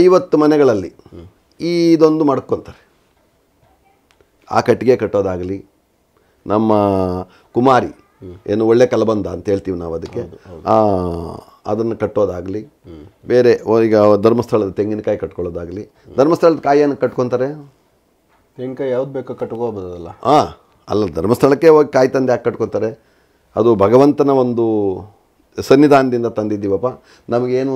ಐವತ್ತು ಮನೆಗಳಲ್ಲಿ ಇದೊಂದು ಮಾಡ್ಕೊತಾರೆ ಆ ಕಟ್ಟಿಗೆ ಕಟ್ಟೋದಾಗಲಿ ನಮ್ಮ ಕುಮಾರಿ ಏನು ಒಳ್ಳೆ ಕಲಬಂದ ಅಂತ ಹೇಳ್ತೀವಿ ನಾವು ಅದಕ್ಕೆ ಅದನ್ನು ಕಟ್ಟೋದಾಗಲಿ ಬೇರೆ ಈಗ ಧರ್ಮಸ್ಥಳದ ತೆಂಗಿನಕಾಯಿ ಕಟ್ಕೊಳ್ಳೋದಾಗಲಿ ಧರ್ಮಸ್ಥಳದ ಕಾಯಿಯನ್ನು ಕಟ್ಕೊತಾರೆ ತೆಂಗಿನಕಾಯಿ ಯಾವ್ದು ಬೇಕೋ ಕಟ್ಕೋಬೋದಲ್ಲ ಹಾಂ ಅಲ್ಲ ಧರ್ಮಸ್ಥಳಕ್ಕೆ ಹೋಗಿ ಕಾಯಿ ತಂದು ಯಾಕೆ ಕಟ್ಕೊತಾರೆ ಅದು ಭಗವಂತನ ಒಂದು ಸನ್ನಿಧಾನದಿಂದ ತಂದಿದ್ದೀವಪ್ಪ ನಮಗೇನೂ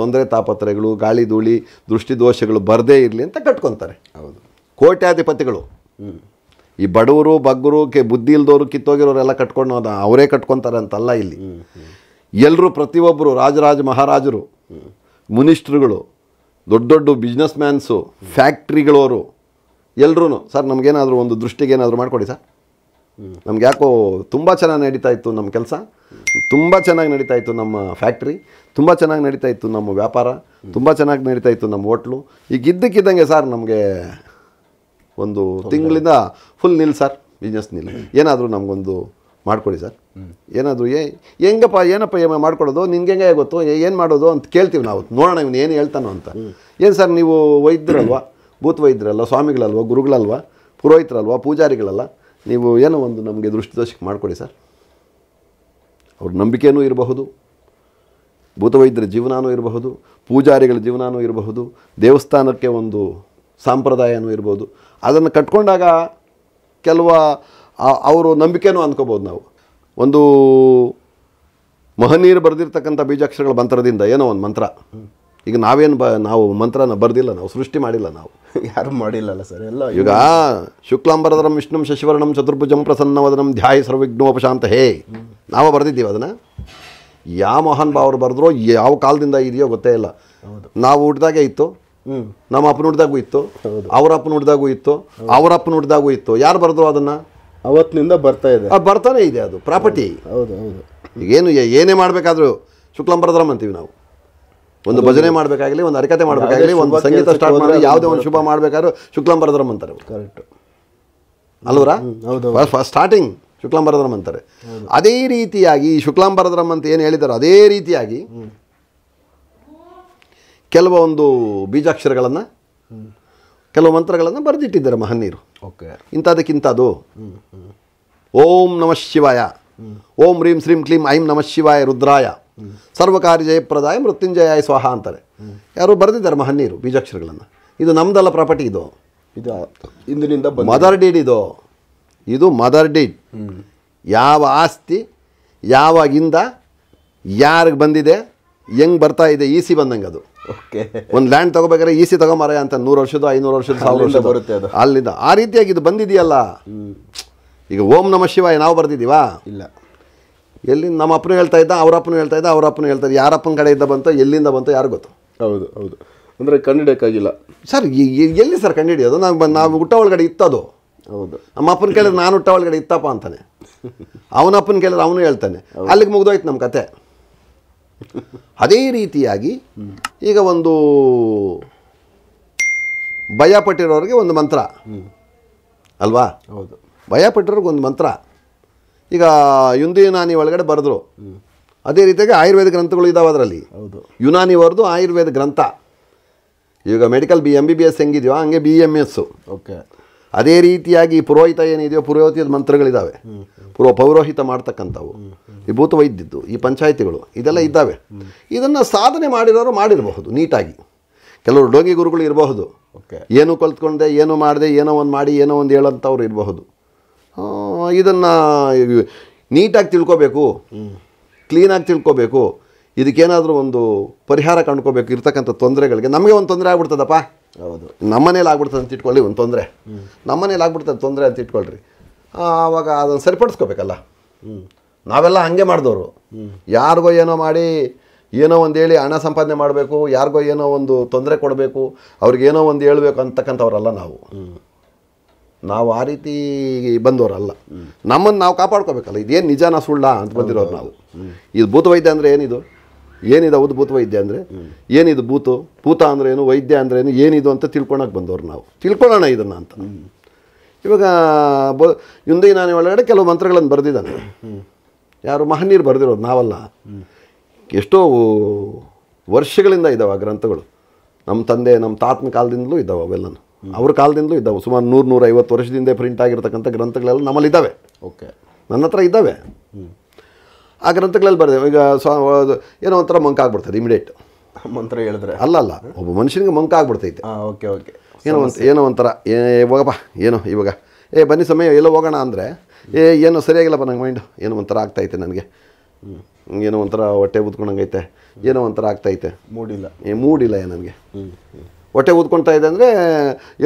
ತೊಂದರೆ ತಾಪತ್ರಯಗಳು ಗಾಳಿ ಧೂಳಿ ದೃಷ್ಟಿದೋಷಗಳು ಬರದೇ ಇರಲಿ ಅಂತ ಕಟ್ಕೊತಾರೆ ಹೌದು ಕೋಟ್ಯಾಧಿಪತಿಗಳು ಈ ಬಡವರು ಬಗ್ಗರು ಕೆ ಬುದ್ಧಿ ಇಲ್ದವರು ಕಿತ್ತೋಗಿರೋರೆಲ್ಲ ಕಟ್ಕೊಂಡು ಅವರೇ ಕಟ್ಕೊತಾರೆ ಅಂತಲ್ಲ ಇಲ್ಲಿ ಎಲ್ಲರೂ ಪ್ರತಿಯೊಬ್ಬರು ರಾಜರಾಜ ಮಹಾರಾಜರು ಮುನಿಷ್ಟ್ರುಗಳು ದೊಡ್ಡ ದೊಡ್ಡ ಬಿಸ್ನೆಸ್ ಮ್ಯಾನ್ಸು ಫ್ಯಾಕ್ಟ್ರಿಗಳವರು ಎಲ್ಲರೂ ಸರ್ ನಮಗೇನಾದರೂ ಒಂದು ದೃಷ್ಟಿಗೆ ಏನಾದರೂ ಮಾಡಿಕೊಡಿ ಸರ್ ನಮ್ಗೆ ಯಾಕೋ ತುಂಬ ಚೆನ್ನಾಗಿ ನಡೀತಾ ಇತ್ತು ನಮ್ಮ ಕೆಲಸ ತುಂಬ ಚೆನ್ನಾಗಿ ನಡೀತಾ ಇತ್ತು ನಮ್ಮ ಫ್ಯಾಕ್ಟ್ರಿ ತುಂಬ ಚೆನ್ನಾಗಿ ನಡೀತಾ ಇತ್ತು ನಮ್ಮ ವ್ಯಾಪಾರ ತುಂಬ ಚೆನ್ನಾಗಿ ನಡೀತಾ ಇತ್ತು ನಮ್ಮ ಹೋಟ್ಲು ಈಗ ಇದ್ದಕ್ಕಿದ್ದಂಗೆ ಸರ್ ನಮಗೆ ಒಂದು ತಿಂಗಳಿಂದ full nil sir business nil ಏನಾದರೂ ನಮಗೊಂದು ಮಾಡ್ಕೊಡಿ ಸರ್ ಏನಾದರೂ ಏ ಹೆಂಗಪ್ಪ ಏನಪ್ಪ ಏನು ಮಾಡ್ಕೊಡೋದು ನಿನ್ಗೆ ಹೆಂಗೆ ಗೊತ್ತು ಏನು ಮಾಡೋದು ಅಂತ ಕೇಳ್ತೀವಿ ನಾವು ನೋಡೋಣ ಇವನು ಏನು ಹೇಳ್ತಾನೋ ಅಂತ ಏನು ಸರ್ ನೀವು ವೈದ್ಯರಲ್ವ ಭೂತ್ ವೈದ್ಯರಲ್ವ ಸ್ವಾಮಿಗಳಲ್ವ ಗುರುಗಳಲ್ವ ಪುರೋಹಿತರಲ್ವ ಪೂಜಾರಿಗಳಲ್ಲ ನೀವು ಏನೋ ಒಂದು ನಮಗೆ ದೃಷ್ಟಿದೋಷಕ್ಕೆ ಮಾಡಿಕೊಡಿ ಸರ್ ಅವ್ರ ನಂಬಿಕೆಯೂ ಇರಬಹುದು ಭೂತವೈದ್ಯರ ಜೀವನವೂ ಇರಬಹುದು ಪೂಜಾರಿಗಳ ಜೀವನವೂ ಇರಬಹುದು ದೇವಸ್ಥಾನಕ್ಕೆ ಒಂದು ಸಂಪ್ರದಾಯನೂ ಇರ್ಬೋದು ಅದನ್ನು ಕಟ್ಕೊಂಡಾಗ ಕೆಲವ ಅವರು ನಂಬಿಕೆನೂ ಅಂದ್ಕೋಬೋದು ನಾವು ಒಂದು ಮಹನೀರು ಬರೆದಿರ್ತಕ್ಕಂಥ ಬೀಜಾಕ್ಷರಗಳ ಮಂತ್ರದಿಂದ ಏನೋ ಒಂದು ಮಂತ್ರ ಈಗ ನಾವೇನು ಬ ನಾವು ಮಂತ್ರನ ಬರೆದಿಲ್ಲ ನಾವು ಸೃಷ್ಟಿ ಮಾಡಿಲ್ಲ ನಾವು ಯಾರು ಮಾಡಿಲ್ಲಲ್ಲ ಸರ್ ಎಲ್ಲ ಈಗ ಶುಕ್ಲಾಂಬರಧರಂ ವಿಷ್ಣು ಶಶಿವರ್ಣಂ ಚತುರ್ಭುಜಂ ಪ್ರಸನ್ನವದನಂ ಧ್ಯಾಯ ಸರ್ವಿಘ್ನೋಪಶಾಂತ ಹೇ ನಾವು ಬರೆದಿದ್ದೀವಿ ಅದನ್ನು ಯಾವ ಮಹಾನ್ ಭಾವರು ಬರೆದ್ರೋ ಯಾವ ಕಾಲದಿಂದ ಇದೆಯೋ ಗೊತ್ತೇ ಇಲ್ಲ ನಾವು ಹುಟ್ಟಿದಾಗೆ ಇತ್ತು ನಮ್ಮ ಅಪ್ಪ ನೋಡಿದಾಗೂ ಇತ್ತು ಅವ್ರ ಅಪ್ಪ ನೋಡಿದಾಗೂ ಇತ್ತು ಅವ್ರ ಅಪ್ಪ ನೋಡಿದಾಗೂ ಇತ್ತು ಯಾರು ಬರೆದ್ರು ಅದನ್ನು ಅವತ್ತಿನಿಂದ ಬರ್ತಾ ಇದೆ ಬರ್ತಾನೆ ಇದೆ ಅದು ಪ್ರಾಪರ್ಟಿ ಹೌದು ಹೌದು ಏನು ಏನೇ ಮಾಡಬೇಕಾದ್ರೂ ಶುಕ್ಲಾಂಬರದ್ರಮ್ ಅಂತೀವಿ ನಾವು ಒಂದು ಭಜನೆ ಮಾಡಬೇಕಾಗಲಿ ಒಂದು ಅರಿಕತೆ ಮಾಡಬೇಕಾಗಲಿ ಒಂದು ಸಂಗೀತ ಸ್ಟಾರ್ಟ್ ಮಾಡಿ ಯಾವುದೇ ಒಂದು ಶುಭ ಮಾಡಬೇಕಾದ್ರೂ ಶುಕ್ಲಾಂಬರದ್ರಮ್ ಅಂತಾರೆ ಕರೆಕ್ಟ್ ಅಲ್ವರ ಹೌದು ಸ್ಟಾರ್ಟಿಂಗ್ ಶುಕ್ಲಾಂಬರದ್ರಮ್ ಅಂತಾರೆ ಅದೇ ರೀತಿಯಾಗಿ ಈ ಶುಕ್ಲಾಂಬರದ್ರಮ್ ಅಂತ ಏನು ಹೇಳಿದಾರೋ ಅದೇ ರೀತಿಯಾಗಿ ಕೆಲವೊಂದು ಬೀಜಾಕ್ಷರಗಳನ್ನು ಕೆಲವು ಮಂತ್ರಗಳನ್ನು ಬರೆದಿಟ್ಟಿದ್ದಾರೆ ಮಹನ್ನೀರು ಓಕೆ ಇಂಥದಕ್ಕಿಂಥದ್ದು ಓಂ ನಮಃ ಶಿವಾಯ ಓಂ ರೀಂ ಶ್ರೀಂ ಕ್ಲೀಂ ಐಂ ನಮಃ ಶಿವಾಯ ರುದ್ರಾಯ ಸರ್ವಕಾರಿ ಜಯಪ್ರದಾಯ ಮೃತ್ಯುಂಜಯ ಸ್ವಹ ಅಂತಾರೆ ಯಾರು ಬರೆದಿದ್ದಾರೆ ಮಹನೀಯರು ಬೀಜಾಕ್ಷರಗಳನ್ನು ಇದು ನಮ್ದೆಲ್ಲ ಪ್ರಾಪರ್ಟಿ ಇದು ಇದು ಇಂದಿನಿಂದ ಮದರ್ ಡೀಡ್ ಇದು ಇದು ಮದರ್ ಡೀಡ್ ಯಾವ ಆಸ್ತಿ ಯಾವಾಗಿಂದ ಯಾರಿಗೆ ಬಂದಿದೆ ಹೆಂಗೆ ಬರ್ತಾ ಇದೆ ಇ ಸಿ ಬಂದಂಗೆ ಅದು ಓಕೆ ಒಂದು ಲ್ಯಾಂಡ್ ತೊಗೋಬೇಕಾದ್ರೆ ಇ ಸಿ ತೊಗೊಂಬಾರ ಅಂತ ನೂರು ವರ್ಷದ ಐನೂರು ವರ್ಷದ ಸಾವಿರ ವರ್ಷ ಬರುತ್ತೆ ಅದು ಅಲ್ಲಿಂದ ಆ ರೀತಿಯಾಗಿ ಇದು ಬಂದಿದೆಯಲ್ಲ ಈಗ ಓಂ ನಮ ಶಿವಾಯ ನಾವು ಬರ್ದಿದ್ದೀವಾ ಇಲ್ಲ ಎಲ್ಲಿ ನಮ್ಮ ಅಪ್ಪನೂ ಹೇಳ್ತಾ ಇದ್ದ ಅವ್ರ ಅಪ್ಪನೂ ಹೇಳ್ತಾ ಇದ್ದ ಅವ್ರ ಅಪ್ಪನೂ ಹೇಳ್ತಾ ಇದ್ದ ಯಾರಪ್ಪನ ಕಡೆಯಿಂದ ಬಂತ ಎಲ್ಲಿಂದ ಬಂತು ಯಾರು ಗೊತ್ತು ಹೌದು ಹೌದು ಅಂದರೆ ಹಿಡಿಯೋಕ್ಕಾಗಿಲ್ಲ ಸರ್ ಎಲ್ಲಿ ಸರ್ ಹಿಡಿಯೋದು ನಾವು ನಾವು ಹುಟ್ಟ ಒಳಗಡೆ ಇತ್ತದು ಹೌದು ನಮ್ಮ ಅಪ್ಪನ ಕೇಳಿದ್ರೆ ನಾನು ಹುಟ್ಟ ಒಳಗಡೆ ಇತ್ತಪ್ಪ ಅಂತಾನೆ ಅವನಪ್ಪನ ಕೇಳಿದ್ರೆ ಅವನು ಹೇಳ್ತಾನೆ ಅಲ್ಲಿಗೆ ಮುಗ್ದೋಯ್ತು ನಮ್ಮ ಕತೆ ಅದೇ ರೀತಿಯಾಗಿ ಈಗ ಒಂದು ಪಟ್ಟಿರೋರಿಗೆ ಒಂದು ಮಂತ್ರ ಅಲ್ವಾ ಹೌದು ಪಟ್ಟಿರೋರ್ಗೆ ಒಂದು ಮಂತ್ರ ಈಗ ಹಿಂದೂ ಯುನಾನಿ ಒಳಗಡೆ ಬರೆದ್ರು ಅದೇ ರೀತಿಯಾಗಿ ಆಯುರ್ವೇದ ಗ್ರಂಥಗಳು ಇದಾವೆ ಅದರಲ್ಲಿ ಹೌದು ಯುನಾನಿ ಅವ್ರದ್ದು ಆಯುರ್ವೇದ ಗ್ರಂಥ ಈಗ medical B M B B S ಹೆಂಗಿದೆಯೋ ಹಂಗೆ ಬಿ ಎಮ್ ಎಸ್ಸು ಓಕೆ ಅದೇ ರೀತಿಯಾಗಿ ಪುರೋಹಿತ ಏನಿದೆಯೋ ಪುರೋಹಿತದ ಮಂತ್ರಗಳಿದ್ದಾವೆ ಪುರೋ ಪೌರೋಹಿತ ಮಾಡ್ತಕ್ಕಂಥವು ಈ ವೈದ್ಯದ್ದು ಈ ಪಂಚಾಯಿತಿಗಳು ಇದೆಲ್ಲ ಇದ್ದಾವೆ ಇದನ್ನು ಸಾಧನೆ ಮಾಡಿರೋರು ಮಾಡಿರಬಹುದು ನೀಟಾಗಿ ಕೆಲವರು ಡೋಂಗಿ ಗುರುಗಳು ಇರಬಹುದು ಏನು ಕಲ್ತ್ಕೊಂಡೆ ಏನು ಮಾಡಿದೆ ಏನೋ ಒಂದು ಮಾಡಿ ಏನೋ ಒಂದು ಹೇಳೋಂಥವ್ರು ಇರಬಹುದು ಇದನ್ನು ನೀಟಾಗಿ ತಿಳ್ಕೋಬೇಕು ಕ್ಲೀನಾಗಿ ತಿಳ್ಕೋಬೇಕು ಇದಕ್ಕೇನಾದರೂ ಒಂದು ಪರಿಹಾರ ಕಂಡ್ಕೋಬೇಕು ಇರ್ತಕ್ಕಂಥ ತೊಂದರೆಗಳಿಗೆ ನಮಗೆ ಒಂದು ತೊಂದರೆ ಆಗ್ಬಿಡ್ತದಪ್ಪ ಹೌದು ಮನೇಲಿ ಆಗ್ಬಿಡ್ತದೆ ಅಂತ ಇಟ್ಕೊಳ್ಳಿ ಒಂದು ತೊಂದರೆ ಮನೇಲಿ ಆಗ್ಬಿಡ್ತದೆ ತೊಂದರೆ ಅಂತ ಇಟ್ಕೊಳ್ರಿ ಆವಾಗ ಅದನ್ನು ಸರಿಪಡಿಸ್ಕೋಬೇಕಲ್ಲ ನಾವೆಲ್ಲ ಹಾಗೆ ಮಾಡಿದವರು ಯಾರಿಗೋ ಏನೋ ಮಾಡಿ ಏನೋ ಒಂದು ಹೇಳಿ ಹಣ ಸಂಪಾದನೆ ಮಾಡಬೇಕು ಯಾರಿಗೋ ಏನೋ ಒಂದು ತೊಂದರೆ ಕೊಡಬೇಕು ಅವ್ರಿಗೇನೋ ಒಂದು ಹೇಳಬೇಕು ಅಂತಕ್ಕಂಥವ್ರಲ್ಲ ನಾವು ನಾವು ಆ ರೀತಿ ಬಂದವರಲ್ಲ ನಮ್ಮನ್ನು ನಾವು ಕಾಪಾಡ್ಕೋಬೇಕಲ್ಲ ಇದೇನು ನಿಜಾನ ಸುಳ್ಳ ಅಂತ ಬಂದಿರೋರು ನಾವು ಇದು ವೈದ್ಯ ಅಂದರೆ ಏನಿದು ಏನಿದೆ ಹೌದು ವೈದ್ಯ ಅಂದರೆ ಏನಿದು ಭೂತು ಭೂತ ಅಂದ್ರೇನು ವೈದ್ಯ ಅಂದ್ರೇನು ಏನಿದು ಅಂತ ತಿಳ್ಕೊಳಕ್ಕೆ ಬಂದವ್ರು ನಾವು ತಿಳ್ಕೊಳ್ಳೋಣ ಇದನ್ನು ಅಂತ ಇವಾಗ ಬ ನಾನು ಒಳಗಡೆ ಕೆಲವು ಮಂತ್ರಗಳನ್ನು ಬರೆದಿದ್ದಾನೆ ಯಾರು ಮಹನೀರು ಬರೆದಿರೋದು ನಾವಲ್ಲ ಎಷ್ಟೋ ವರ್ಷಗಳಿಂದ ಇದ್ದಾವೆ ಆ ಗ್ರಂಥಗಳು ನಮ್ಮ ತಂದೆ ನಮ್ಮ ತಾತನ ಕಾಲದಿಂದಲೂ ಇದ್ದಾವೆ ಅವೆಲ್ಲನೂ ಅವ್ರ ಕಾಲದಿಂದಲೂ ಇದ್ದಾವೆ ಸುಮಾರು ನೂರು ನೂರೈವತ್ತು ವರ್ಷದಿಂದ ಪ್ರಿಂಟ್ ಆಗಿರ್ತಕ್ಕಂಥ ಗ್ರಂಥಗಳೆಲ್ಲ ನಮ್ಮಲ್ಲಿ ಇದ್ದಾವೆ ಓಕೆ ನನ್ನ ಹತ್ರ ಇದ್ದಾವೆ ಆ ಗ್ರಂಥಗಳಲ್ಲಿ ಬರ್ದೇವೆ ಈಗ ಏನೋ ಒಂಥರ ಮಂಕ ಆಗ್ಬಿಡ್ತದೆ ಇಮಿಡಿಯೇಟ್ ಮಂತ್ರ ಹೇಳಿದ್ರೆ ಅಲ್ಲ ಅಲ್ಲ ಒಬ್ಬ ಮನುಷ್ಯನಿಗೆ ಮಂಕ ಆಗ್ಬಿಡ್ತೈತೆ ಓಕೆ ಓಕೆ ಏನೋ ಒಂದು ಏನೋ ಒಂಥರ ಏ ಹೋಗಪ್ಪ ಏನೋ ಇವಾಗ ಏ ಬನ್ನಿ ಸಮಯ ಎಲ್ಲೋ ಹೋಗೋಣ ಅಂದರೆ ಏ ಏನೋ ಸರಿಯಾಗಿಲ್ಲಪ್ಪ ನಂಗೆ ಮೈಂಡು ಏನೋ ಒಂಥರ ಆಗ್ತೈತೆ ನನಗೆ ಏನೋ ಒಂಥರ ಹೊಟ್ಟೆ ಬುತ್ಕೊಂಡಂಗೈತೆ ಏನೋ ಒಂಥರ ಆಗ್ತೈತೆ ಮೂಡಿಲ್ಲ ಏ ಮೂಡಿಲ್ಲ ನನಗೆ ಹ್ಞೂ ಹೊಟ್ಟೆ ಊದ್ಕೊಳ್ತಾ ಇದೆ ಅಂದರೆ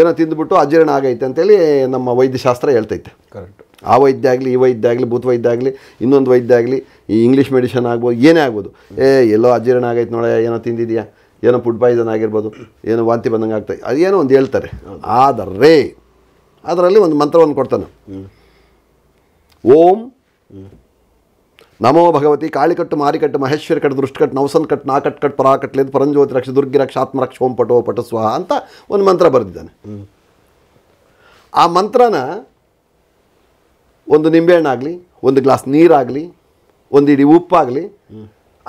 ಏನೋ ತಿಂದ್ಬಿಟ್ಟು ಅಜೀರ್ಣ ಆಗೈತೆ ಅಂತೇಳಿ ನಮ್ಮ ವೈದ್ಯಶಾಸ್ತ್ರ ಹೇಳ್ತೈತೆ ಕರೆಕ್ಟ್ ಆ ವೈದ್ಯ ಆಗಲಿ ಈ ವೈದ್ಯ ಆಗಲಿ ಭೂತ ವೈದ್ಯ ಆಗಲಿ ಇನ್ನೊಂದು ವೈದ್ಯ ಆಗಲಿ ಈ ಇಂಗ್ಲೀಷ್ ಮೆಡಿಷನ್ ಆಗ್ಬೋದು ಏನೇ ಆಗ್ಬೋದು ಏ ಎಲ್ಲೋ ಅಜೀರ್ಣ ಆಗೈತೆ ನೋಡ ಏನೋ ತಿಂದಿದೆಯಾ ಏನೋ ಫುಡ್ ಪಾಯ್ಸನ್ ಆಗಿರ್ಬೋದು ಏನೋ ವಾಂತಿ ಬಂದಂಗೆ ಆಗ್ತಾ ಅದೇನೋ ಒಂದು ಹೇಳ್ತಾರೆ ಆದರೆ ಅದರಲ್ಲಿ ಒಂದು ಮಂತ್ರವನ್ನು ಕೊಡ್ತಾನೆ ಓಂ ನಮೋ ಭಗವತಿ ಕಾಳಿಕಟ್ಟು ಮಾರಿಕಟ್ಟು ಮಹೇಶ್ವರಿ ಕಟ್ಟು ದೃಷ್ಟಿಕಟ್ಟು ನವಸನ್ ಕಟ್ ನಾಕಟ್ ಕಟ್ ಪರಾಕಟ್ ಲೇದ್ ಪರಂಜ್ಯೋತಿ ರಕ್ಷ ದುರ್ಗಿ ಆತ್ಮರಕ್ಷ ಓಂ ಪಟೋ ಪಟಸ್ವ ಅಂತ ಒಂದು ಮಂತ್ರ ಬರೆದಿದ್ದಾನೆ ಆ ಮಂತ್ರನ ಒಂದು ನಿಂಬೆಹಣ್ಣಾಗಲಿ ಒಂದು ಗ್ಲಾಸ್ ನೀರಾಗಲಿ ಒಂದು ಇಡೀ ಉಪ್ಪಾಗಲಿ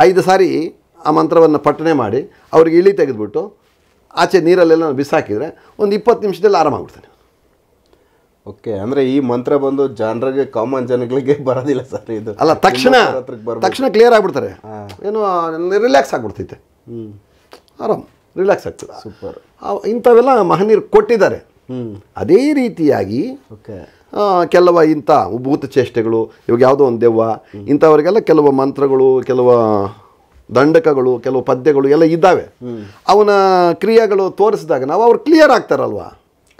ಐದು ಸಾರಿ ಆ ಮಂತ್ರವನ್ನು ಪಠನೆ ಮಾಡಿ ಅವ್ರಿಗೆ ಇಳಿ ತೆಗೆದುಬಿಟ್ಟು ಆಚೆ ನೀರಲ್ಲೆಲ್ಲ ಬಿಸಾಕಿದರೆ ಒಂದು ಇಪ್ಪತ್ತು ನಿಮಿಷದಲ್ಲಿ ಆರಾಮಾಗ್ಬಿಡ್ತಾನೆ ಓಕೆ ಅಂದರೆ ಈ ಮಂತ್ರ ಬಂದು ಜನರಿಗೆ ಕಾಮನ್ ಜನಗಳಿಗೆ ಬರೋದಿಲ್ಲ ಸರ್ ಇದು ಅಲ್ಲ ತಕ್ಷಣ ತಕ್ಷಣ ಕ್ಲಿಯರ್ ಆಗ್ಬಿಡ್ತಾರೆ ಏನು ರಿಲ್ಯಾಕ್ಸ್ ಆಗ್ಬಿಡ್ತೈತೆ ಹ್ಞೂ ಆರಾಮ್ ರಿಲ್ಯಾಕ್ಸ್ ಆಗ್ತದೆ ಸೂಪರ್ ಇಂಥವೆಲ್ಲ ಮಹನೀರು ಕೊಟ್ಟಿದ್ದಾರೆ ಅದೇ ರೀತಿಯಾಗಿ ಓಕೆ ಕೆಲವ ಇಂಥ ಭೂತ ಚೇಷ್ಟೆಗಳು ಇವಾಗ ಯಾವುದೋ ಒಂದು ದೆವ್ವ ಇಂಥವರಿಗೆಲ್ಲ ಕೆಲವು ಮಂತ್ರಗಳು ಕೆಲವು ದಂಡಕಗಳು ಕೆಲವು ಪದ್ಯಗಳು ಎಲ್ಲ ಇದ್ದಾವೆ ಅವನ ಕ್ರಿಯೆಗಳು ತೋರಿಸಿದಾಗ ನಾವು ಅವ್ರು ಕ್ಲಿಯರ್ ಆಗ್ತಾರಲ್ವಾ